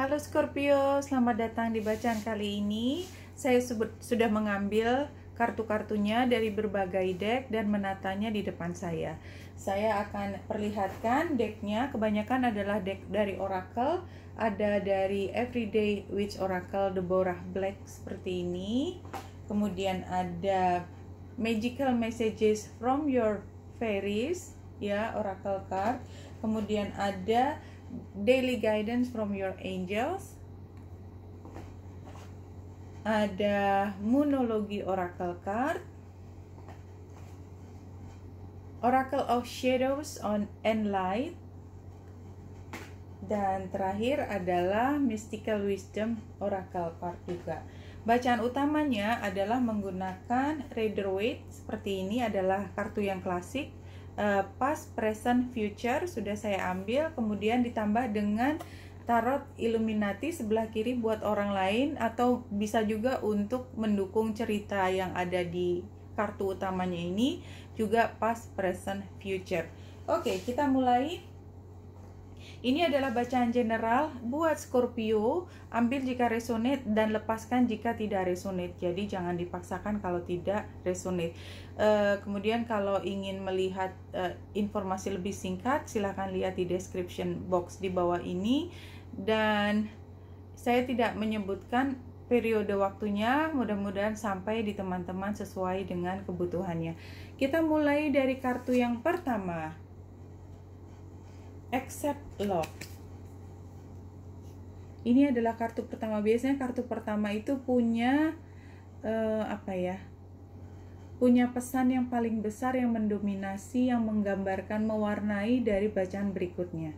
Halo Scorpio, selamat datang di bacaan kali ini. Saya sudah mengambil kartu-kartunya dari berbagai deck dan menatanya di depan saya. Saya akan perlihatkan decknya, kebanyakan adalah deck dari Oracle, ada dari Everyday Witch Oracle Deborah Black seperti ini. Kemudian ada Magical Messages from Your Fairies, ya Oracle card. Kemudian ada daily guidance from your angels ada monologi oracle card Oracle of Shadows on and Light dan terakhir adalah Mystical Wisdom Oracle Card juga. Bacaan utamanya adalah menggunakan Rider Waite seperti ini adalah kartu yang klasik uh, past, present, future sudah saya ambil, kemudian ditambah dengan tarot Illuminati sebelah kiri buat orang lain atau bisa juga untuk mendukung cerita yang ada di kartu utamanya ini juga past, present, future. Oke, kita mulai ini adalah bacaan general buat Scorpio, ambil jika resonate dan lepaskan jika tidak resonate. Jadi jangan dipaksakan kalau tidak resonate. Uh, kemudian kalau ingin melihat uh, informasi lebih singkat, silahkan lihat di description box di bawah ini. Dan saya tidak menyebutkan periode waktunya mudah-mudahan sampai di teman-teman sesuai dengan kebutuhannya. Kita mulai dari kartu yang pertama accept love ini adalah kartu pertama biasanya kartu pertama itu punya uh, apa ya punya pesan yang paling besar yang mendominasi yang menggambarkan mewarnai dari bacaan berikutnya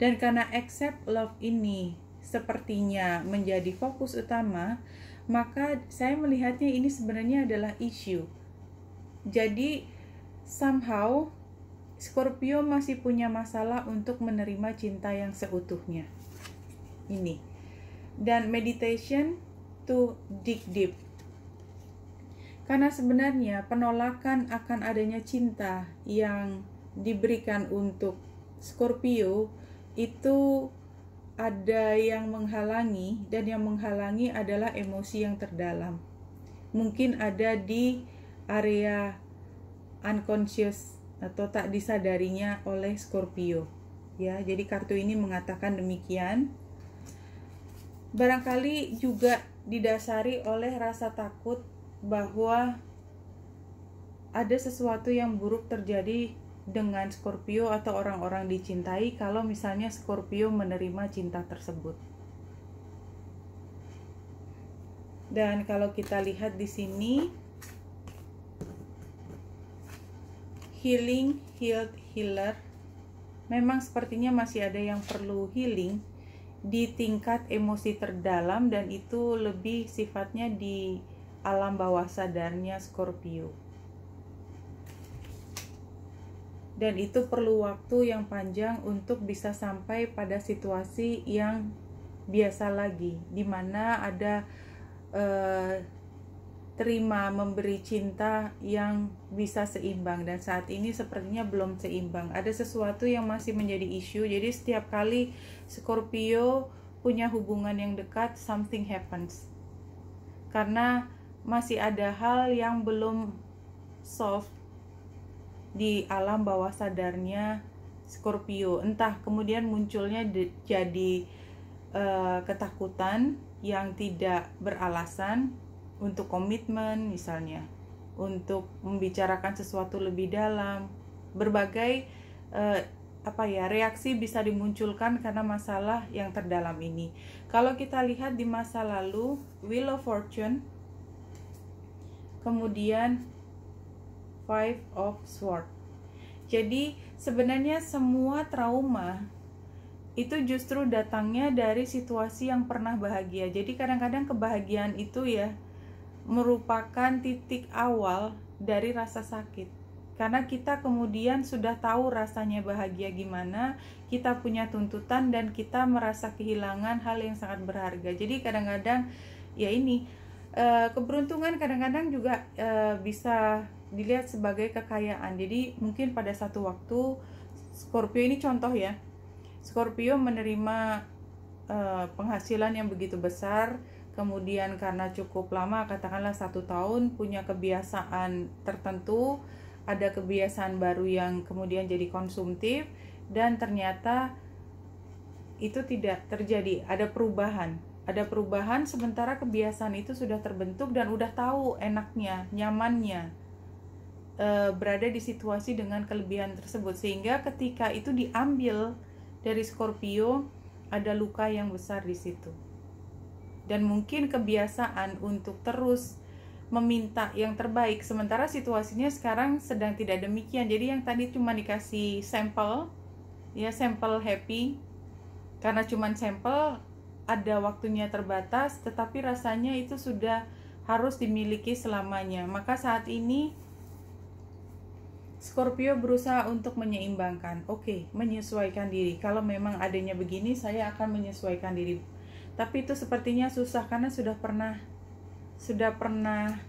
dan karena accept love ini sepertinya menjadi fokus utama maka saya melihatnya ini sebenarnya adalah issue jadi somehow Scorpio masih punya masalah untuk menerima cinta yang seutuhnya. Ini. Dan meditation to dig deep. Karena sebenarnya penolakan akan adanya cinta yang diberikan untuk Scorpio itu ada yang menghalangi dan yang menghalangi adalah emosi yang terdalam. Mungkin ada di area unconscious atau tak disadarinya oleh Scorpio. Ya, jadi kartu ini mengatakan demikian. Barangkali juga didasari oleh rasa takut bahwa ada sesuatu yang buruk terjadi dengan Scorpio atau orang-orang dicintai kalau misalnya Scorpio menerima cinta tersebut. Dan kalau kita lihat di sini, healing, healed, healer. Memang sepertinya masih ada yang perlu healing di tingkat emosi terdalam dan itu lebih sifatnya di alam bawah sadarnya Scorpio. Dan itu perlu waktu yang panjang untuk bisa sampai pada situasi yang biasa lagi, di mana ada uh, terima memberi cinta yang bisa seimbang dan saat ini sepertinya belum seimbang. Ada sesuatu yang masih menjadi isu. Jadi setiap kali Scorpio punya hubungan yang dekat, something happens. Karena masih ada hal yang belum soft di alam bawah sadarnya Scorpio. Entah kemudian munculnya jadi uh, ketakutan yang tidak beralasan untuk komitmen misalnya, untuk membicarakan sesuatu lebih dalam. Berbagai eh, apa ya, reaksi bisa dimunculkan karena masalah yang terdalam ini. Kalau kita lihat di masa lalu, Wheel of Fortune kemudian Five of Sword. Jadi sebenarnya semua trauma itu justru datangnya dari situasi yang pernah bahagia. Jadi kadang-kadang kebahagiaan itu ya merupakan titik awal dari rasa sakit karena kita kemudian sudah tahu rasanya bahagia gimana, kita punya tuntutan dan kita merasa kehilangan hal yang sangat berharga. Jadi kadang-kadang ya ini eh, keberuntungan kadang-kadang juga eh, bisa dilihat sebagai kekayaan. Jadi mungkin pada satu waktu Scorpio ini contoh ya. Scorpio menerima eh, penghasilan yang begitu besar kemudian karena cukup lama katakanlah satu tahun punya kebiasaan tertentu ada kebiasaan baru yang kemudian jadi konsumtif dan ternyata itu tidak terjadi ada perubahan ada perubahan sementara kebiasaan itu sudah terbentuk dan udah tahu enaknya nyamannya e, berada di situasi dengan kelebihan tersebut sehingga ketika itu diambil dari Scorpio ada luka yang besar di situ dan mungkin kebiasaan untuk terus meminta yang terbaik sementara situasinya sekarang sedang tidak demikian jadi yang tadi cuma dikasih sampel ya sampel happy karena cuma sampel ada waktunya terbatas tetapi rasanya itu sudah harus dimiliki selamanya maka saat ini Scorpio berusaha untuk menyeimbangkan oke okay, menyesuaikan diri kalau memang adanya begini saya akan menyesuaikan diri tapi itu sepertinya susah karena sudah pernah sudah pernah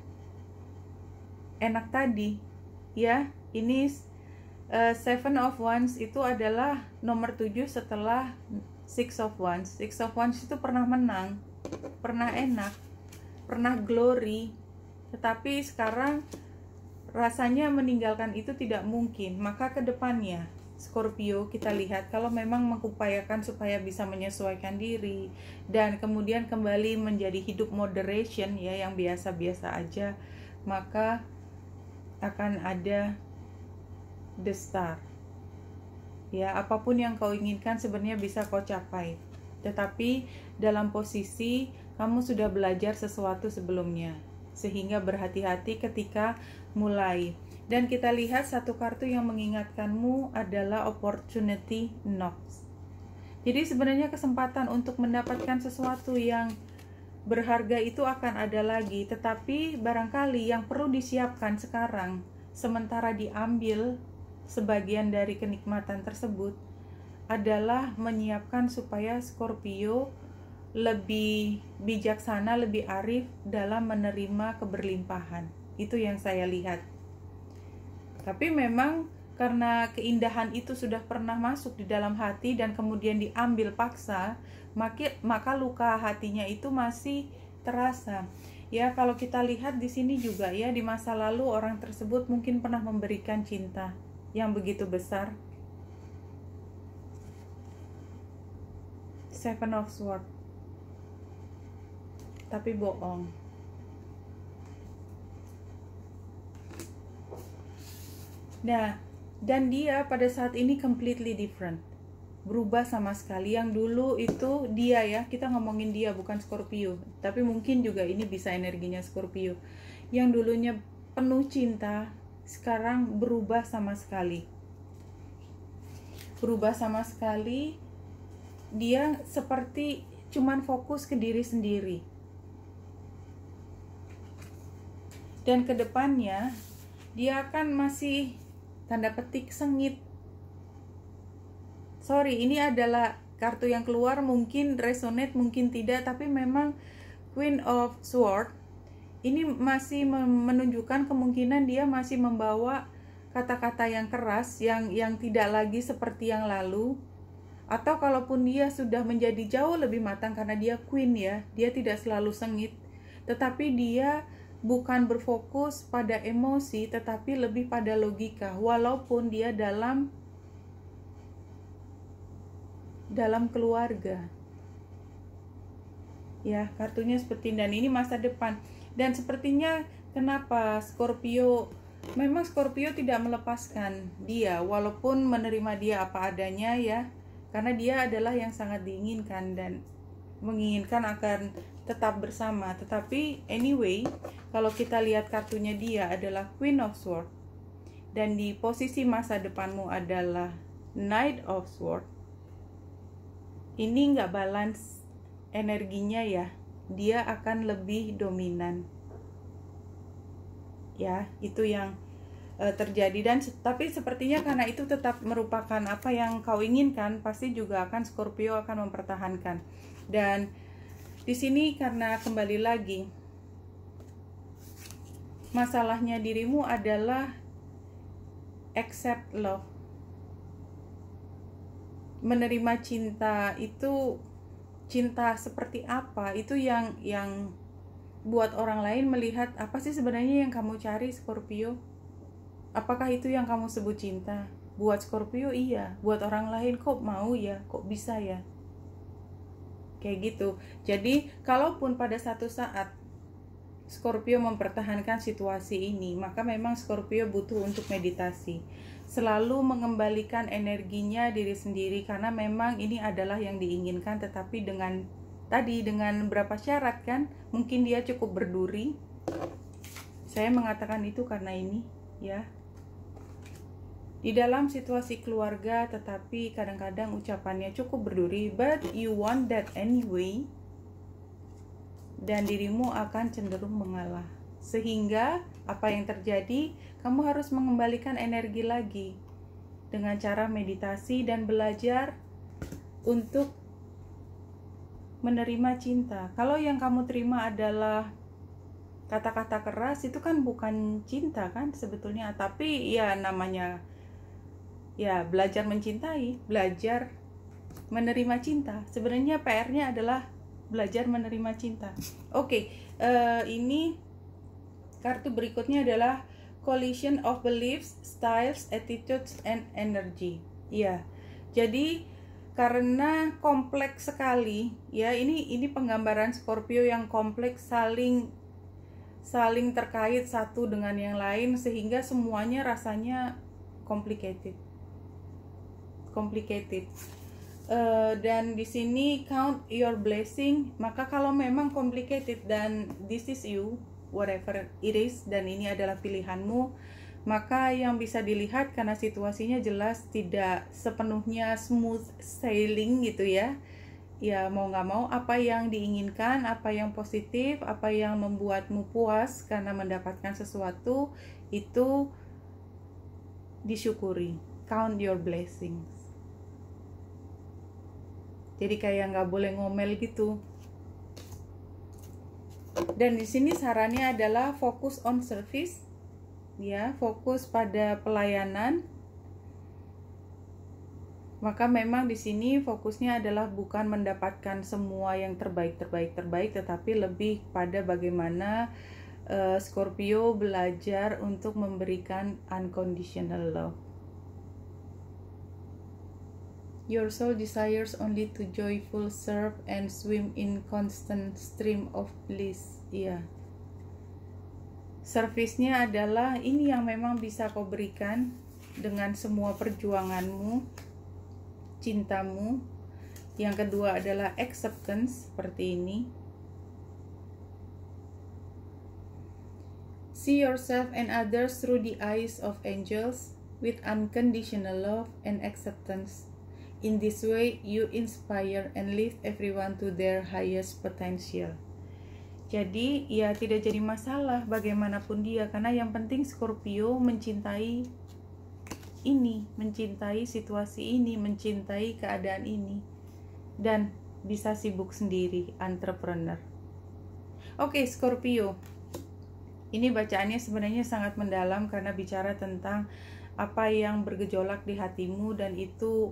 enak tadi ya ini uh, seven of ones itu adalah nomor 7 setelah six of ones six of ones itu pernah menang pernah enak pernah glory tetapi sekarang rasanya meninggalkan itu tidak mungkin maka kedepannya Scorpio kita lihat kalau memang mengupayakan supaya bisa menyesuaikan diri dan kemudian kembali menjadi hidup moderation ya yang biasa-biasa aja maka akan ada the star ya apapun yang kau inginkan sebenarnya bisa kau capai tetapi dalam posisi kamu sudah belajar sesuatu sebelumnya sehingga berhati-hati ketika mulai dan kita lihat satu kartu yang mengingatkanmu adalah opportunity knocks. Jadi sebenarnya kesempatan untuk mendapatkan sesuatu yang berharga itu akan ada lagi, tetapi barangkali yang perlu disiapkan sekarang sementara diambil sebagian dari kenikmatan tersebut adalah menyiapkan supaya Scorpio lebih bijaksana, lebih arif dalam menerima keberlimpahan. Itu yang saya lihat. Tapi memang karena keindahan itu sudah pernah masuk di dalam hati dan kemudian diambil paksa, maka luka hatinya itu masih terasa. Ya, kalau kita lihat di sini juga ya di masa lalu orang tersebut mungkin pernah memberikan cinta yang begitu besar. Seven of Swords. Tapi bohong. Nah, dan dia pada saat ini completely different. Berubah sama sekali. Yang dulu itu dia ya, kita ngomongin dia bukan Scorpio, tapi mungkin juga ini bisa energinya Scorpio. Yang dulunya penuh cinta, sekarang berubah sama sekali. Berubah sama sekali. Dia seperti cuman fokus ke diri sendiri. Dan kedepannya dia akan masih tanda petik sengit. Sorry, ini adalah kartu yang keluar mungkin resonate mungkin tidak tapi memang Queen of Sword ini masih menunjukkan kemungkinan dia masih membawa kata-kata yang keras yang yang tidak lagi seperti yang lalu atau kalaupun dia sudah menjadi jauh lebih matang karena dia queen ya dia tidak selalu sengit tetapi dia bukan berfokus pada emosi tetapi lebih pada logika walaupun dia dalam dalam keluarga. Ya, kartunya seperti dan ini masa depan. Dan sepertinya kenapa Scorpio memang Scorpio tidak melepaskan dia walaupun menerima dia apa adanya ya. Karena dia adalah yang sangat diinginkan dan menginginkan akan tetap bersama. Tetapi anyway, kalau kita lihat kartunya dia adalah Queen of Sword. Dan di posisi masa depanmu adalah Knight of Sword. Ini nggak balance energinya ya. Dia akan lebih dominan. Ya, itu yang e, terjadi dan tapi sepertinya karena itu tetap merupakan apa yang kau inginkan pasti juga akan Scorpio akan mempertahankan dan di sini karena kembali lagi masalahnya dirimu adalah accept love menerima cinta itu cinta seperti apa itu yang yang buat orang lain melihat apa sih sebenarnya yang kamu cari Scorpio apakah itu yang kamu sebut cinta buat Scorpio iya buat orang lain kok mau ya kok bisa ya kayak gitu jadi kalaupun pada satu saat Scorpio mempertahankan situasi ini, maka memang Scorpio butuh untuk meditasi. Selalu mengembalikan energinya diri sendiri karena memang ini adalah yang diinginkan tetapi dengan tadi dengan berapa syarat kan? Mungkin dia cukup berduri. Saya mengatakan itu karena ini, ya. Di dalam situasi keluarga tetapi kadang-kadang ucapannya cukup berduri, but you want that anyway dan dirimu akan cenderung mengalah. Sehingga apa yang terjadi, kamu harus mengembalikan energi lagi dengan cara meditasi dan belajar untuk menerima cinta. Kalau yang kamu terima adalah kata-kata keras itu kan bukan cinta kan sebetulnya, tapi ya namanya ya belajar mencintai, belajar menerima cinta. Sebenarnya PR-nya adalah belajar menerima cinta. Oke, okay, uh, eh, ini kartu berikutnya adalah collision of beliefs, styles, attitudes, and energy. Iya. Jadi karena kompleks sekali, ya ini ini penggambaran Scorpio yang kompleks saling saling terkait satu dengan yang lain sehingga semuanya rasanya complicated. Complicated. Eh, dan di sini count your blessing maka kalau memang complicated dan this is you whatever it is dan ini adalah pilihanmu maka yang bisa dilihat karena situasinya jelas tidak sepenuhnya smooth sailing gitu ya ya mau nggak mau apa yang diinginkan apa yang positif apa yang membuatmu puas karena mendapatkan sesuatu itu disyukuri count your blessings jadi kayak nggak boleh ngomel gitu dan di sini sarannya adalah fokus on service ya fokus pada pelayanan maka memang di sini fokusnya adalah bukan mendapatkan semua yang terbaik terbaik terbaik tetapi lebih pada bagaimana uh, Scorpio belajar untuk memberikan unconditional love Your soul desires only to joyful serve and swim in constant stream of bliss. Iya. Yeah. Servisnya adalah ini yang memang bisa kau berikan dengan semua perjuanganmu, cintamu. Yang kedua adalah acceptance seperti ini. See yourself and others through the eyes of angels with unconditional love and acceptance. In this way, you inspire and lift everyone to their highest potential. Jadi, ya tidak jadi masalah bagaimanapun dia, karena yang penting Scorpio mencintai ini, mencintai situasi ini, mencintai keadaan ini, dan bisa sibuk sendiri, entrepreneur. Oke, okay, Scorpio. Ini bacaannya sebenarnya sangat mendalam karena bicara tentang apa yang bergejolak di hatimu dan itu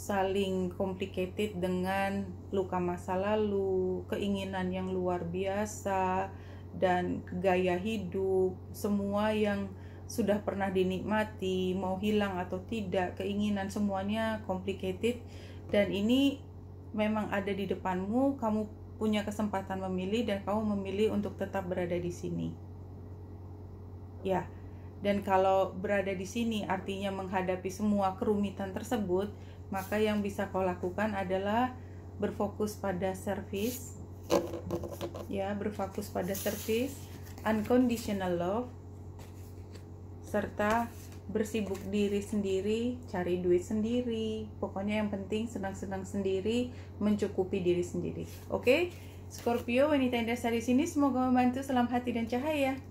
saling complicated dengan luka masa lalu, keinginan yang luar biasa, dan gaya hidup, semua yang sudah pernah dinikmati, mau hilang atau tidak, keinginan semuanya complicated, dan ini memang ada di depanmu, kamu punya kesempatan memilih dan kamu memilih untuk tetap berada di sini. Ya, dan kalau berada di sini artinya menghadapi semua kerumitan tersebut, maka yang bisa kau lakukan adalah berfokus pada service ya berfokus pada service unconditional love serta bersibuk diri sendiri, cari duit sendiri. Pokoknya yang penting senang-senang sendiri, mencukupi diri sendiri. Oke? Okay? Scorpio, wanita yang dasar di sini semoga membantu selam hati dan cahaya.